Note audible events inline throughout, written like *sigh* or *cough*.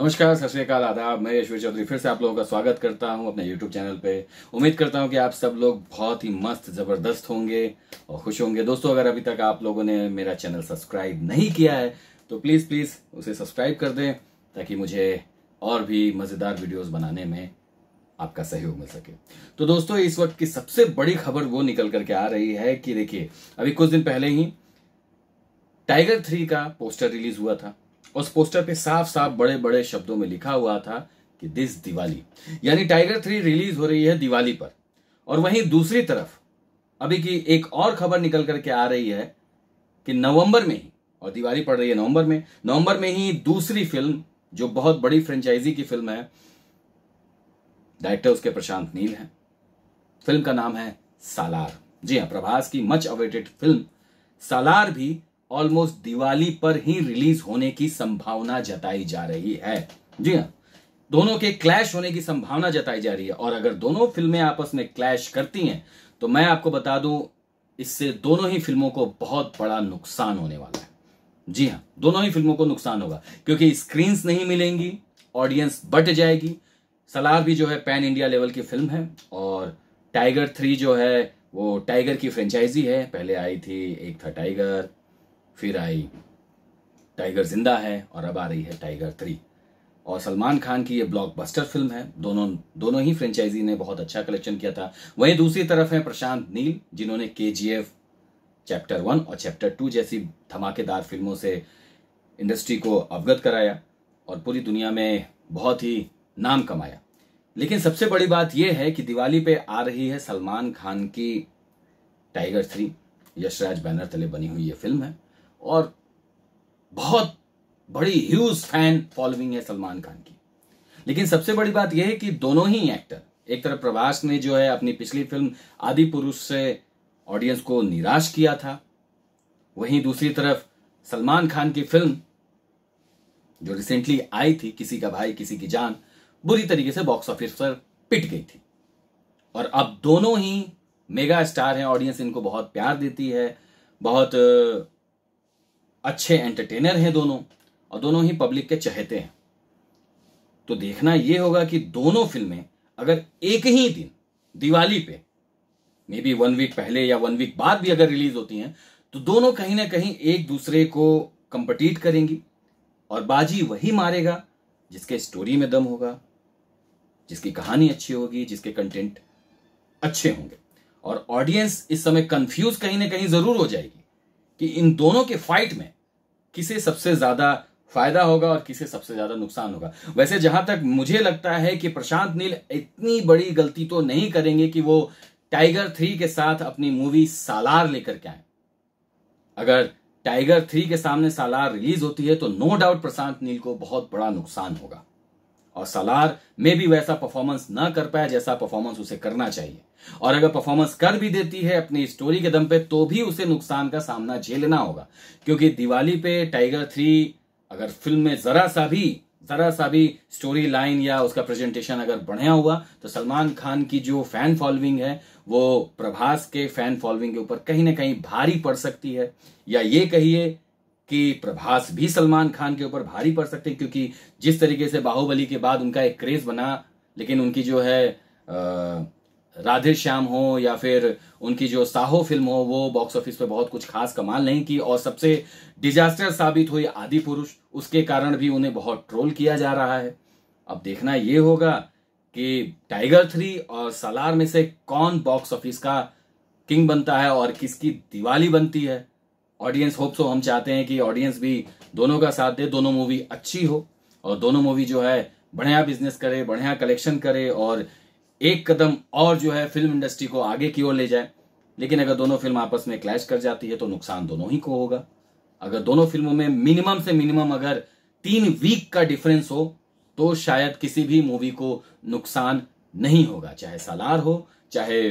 नमस्कार सत श्रीकाल आदाब मैं यशवीर चौधरी फिर से आप लोगों का स्वागत करता हूं अपने यूट्यूब चैनल पे उम्मीद करता हूं कि आप सब लोग बहुत ही मस्त ज़बरदस्त होंगे और खुश होंगे दोस्तों अगर अभी तक आप लोगों ने मेरा चैनल सब्सक्राइब नहीं किया है तो प्लीज़ प्लीज़ उसे सब्सक्राइब कर दें ताकि मुझे और भी मज़ेदार वीडियोज़ बनाने में आपका सहयोग मिल सके तो दोस्तों इस वक्त की सबसे बड़ी खबर वो निकल करके आ रही है कि देखिए अभी कुछ दिन पहले ही टाइगर थ्री का पोस्टर रिलीज हुआ था उस पोस्टर पे साफ साफ बड़े बड़े शब्दों में लिखा हुआ था कि दिस दिवाली यानी टाइगर थ्री रिलीज हो रही है दिवाली पर और वहीं दूसरी तरफ अभी की एक और खबर निकल करके आ रही है कि नवंबर में ही और दिवाली पड़ रही है नवंबर में नवंबर में ही दूसरी फिल्म जो बहुत बड़ी फ्रेंचाइजी की फिल्म है डायरेक्टर उसके प्रशांत नील हैं फिल्म का नाम है सालार जी हाँ प्रभास की मच अवेटेड फिल्म सालार भी ऑलमोस्ट दिवाली पर ही रिलीज होने की संभावना जताई जा रही है जी हाँ दोनों के क्लैश होने की संभावना जताई जा रही है और अगर दोनों फिल्में आपस में क्लैश करती हैं तो मैं आपको बता दूं इससे दोनों ही फिल्मों को बहुत बड़ा नुकसान होने वाला है जी हाँ दोनों ही फिल्मों को नुकसान होगा क्योंकि स्क्रीन्स नहीं मिलेंगी ऑडियंस बट जाएगी सलार भी जो है पैन इंडिया लेवल की फिल्म है और टाइगर थ्री जो है वो टाइगर की फ्रेंचाइजी है पहले आई थी एक था टाइगर फिर आई टाइगर जिंदा है और अब आ रही है टाइगर थ्री और सलमान खान की ये ब्लॉकबस्टर फिल्म है दोनों दोनों ही फ्रेंचाइजी ने बहुत अच्छा कलेक्शन किया था वहीं दूसरी तरफ है प्रशांत नील जिन्होंने के चैप्टर वन और चैप्टर टू जैसी धमाकेदार फिल्मों से इंडस्ट्री को अवगत कराया और पूरी दुनिया में बहुत ही नाम कमाया लेकिन सबसे बड़ी बात यह है कि दिवाली पे आ रही है सलमान खान की टाइगर थ्री यशराज बैनर तले बनी हुई ये फिल्म है और बहुत बड़ी ह्यूज फैन फॉलोइंग है सलमान खान की लेकिन सबसे बड़ी बात यह है कि दोनों ही एक्टर एक तरफ प्रभास ने जो है अपनी पिछली फिल्म आदि पुरुष से ऑडियंस को निराश किया था वहीं दूसरी तरफ सलमान खान की फिल्म जो रिसेंटली आई थी किसी का भाई किसी की जान बुरी तरीके से बॉक्स ऑफिस पर पिट गई थी और अब दोनों ही मेगा स्टार हैं ऑडियंस इनको बहुत प्यार देती है बहुत अच्छे एंटरटेनर हैं दोनों और दोनों ही पब्लिक के चहेते हैं तो देखना यह होगा कि दोनों फिल्में अगर एक ही दिन दिवाली पे मे बी वन वीक पहले या वन वीक बाद भी अगर रिलीज होती हैं तो दोनों कहीं ना कहीं एक दूसरे को कंपटीट करेंगी और बाजी वही मारेगा जिसके स्टोरी में दम होगा जिसकी कहानी अच्छी होगी जिसके कंटेंट अच्छे होंगे और ऑडियंस इस समय कंफ्यूज कहीं ना कहीं जरूर हो जाएगी कि इन दोनों के फाइट में किसे सबसे ज्यादा फायदा होगा और किसे सबसे ज्यादा नुकसान होगा वैसे जहां तक मुझे लगता है कि प्रशांत नील इतनी बड़ी गलती तो नहीं करेंगे कि वो टाइगर थ्री के साथ अपनी मूवी सालार लेकर के आए अगर टाइगर थ्री के सामने सालार रिलीज होती है तो नो डाउट प्रशांत नील को बहुत बड़ा नुकसान होगा और सलार में भी वैसा परफॉर्मेंस ना कर पाया जैसा परफॉर्मेंस उसे करना चाहिए और अगर परफॉर्मेंस कर भी देती है अपनी स्टोरी के दम पे तो भी उसे नुकसान का सामना झेलना होगा क्योंकि दिवाली पे टाइगर थ्री अगर फिल्म में जरा सा भी जरा सा भी स्टोरी लाइन या उसका प्रेजेंटेशन अगर बढ़िया हुआ तो सलमान खान की जो फैन फॉलोइंग है वो प्रभास के फैन फॉलोइंग के ऊपर कहीं ना कहीं भारी पड़ सकती है या ये कहिए कि प्रभास भी सलमान खान के ऊपर भारी पड़ सकते हैं क्योंकि जिस तरीके से बाहुबली के बाद उनका एक क्रेज बना लेकिन उनकी जो है राधे श्याम हो या फिर उनकी जो साहो फिल्म हो वो बॉक्स ऑफिस पे बहुत कुछ खास कमाल नहीं की और सबसे डिजास्टर साबित हुई आदि पुरुष उसके कारण भी उन्हें बहुत ट्रोल किया जा रहा है अब देखना ये होगा कि टाइगर थ्री और सलार में से कौन बॉक्स ऑफिस का किंग बनता है और किसकी दिवाली बनती है ऑडियंस होप सो हम चाहते हैं कि ऑडियंस भी दोनों का साथ दे दोनों मूवी अच्छी हो और दोनों मूवी जो है बढ़िया बिजनेस करे बढ़िया कलेक्शन करे और एक कदम और जो है फिल्म इंडस्ट्री को आगे की ओर ले जाए लेकिन अगर दोनों फिल्म आपस में क्लैश कर जाती है तो नुकसान दोनों ही को होगा अगर दोनों फिल्मों में मिनिमम से मिनिमम अगर तीन वीक का डिफरेंस हो तो शायद किसी भी मूवी को नुकसान नहीं होगा चाहे सालार हो चाहे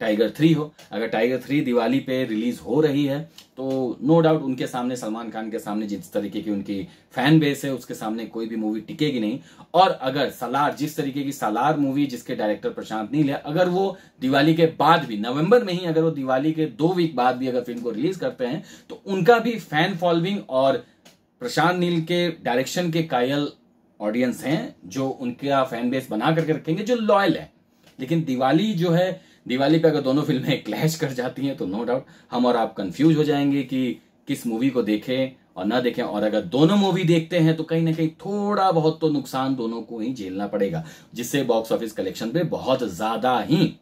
टाइगर थ्री हो अगर टाइगर थ्री दिवाली पे रिलीज हो रही है तो नो डाउट उनके सामने सलमान खान के सामने जिस तरीके की उनकी फैन बेस है उसके सामने कोई भी मूवी टिकेगी नहीं और अगर सलार जिस तरीके की सलार मूवी जिसके डायरेक्टर प्रशांत नील है अगर वो दिवाली के बाद भी नवंबर में ही अगर वो दिवाली के दो वीक बाद भी अगर फिल्म को रिलीज करते हैं तो उनका भी फैन फॉलोइंग और प्रशांत नील के डायरेक्शन के कायल ऑडियंस हैं जो उनका फैन बेस बना करके रखेंगे जो लॉयल है लेकिन दिवाली जो है दिवाली पे अगर दोनों फिल्में *laughs* क्लैश कर जाती हैं तो नो डाउट हम और आप कंफ्यूज हो जाएंगे कि किस मूवी को देखें और ना देखें और अगर दोनों मूवी देखते हैं तो कहीं ना कहीं थोड़ा बहुत तो नुकसान दोनों को ही झेलना पड़ेगा जिससे बॉक्स ऑफिस कलेक्शन पे बहुत ज्यादा ही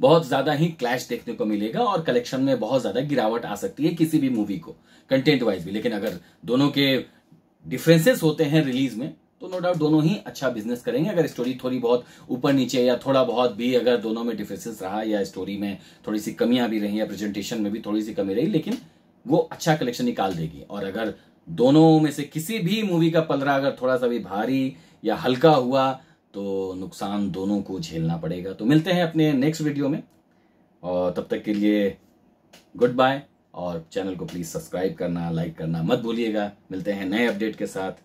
बहुत ज्यादा ही क्लैश देखने को मिलेगा और कलेक्शन में बहुत ज्यादा गिरावट आ सकती है किसी भी मूवी को कंटेंट वाइज भी लेकिन अगर दोनों के डिफरेंसेस होते हैं रिलीज में तो नो डाउट दोनों ही अच्छा बिजनेस करेंगे अगर स्टोरी थोड़ी बहुत ऊपर नीचे या थोड़ा बहुत भी अगर दोनों में डिफरेंसेस रहा या स्टोरी में थोड़ी सी कमियां भी रही या प्रेजेंटेशन में भी थोड़ी सी कमी रही लेकिन वो अच्छा कलेक्शन निकाल देगी और अगर दोनों में से किसी भी मूवी का पलरा अगर थोड़ा सा भी भारी या हल्का हुआ तो नुकसान दोनों को झेलना पड़ेगा तो मिलते हैं अपने नेक्स्ट वीडियो में और तब तक के लिए गुड बाय और चैनल को प्लीज़ सब्सक्राइब करना लाइक करना मत भूलिएगा मिलते हैं नए अपडेट के साथ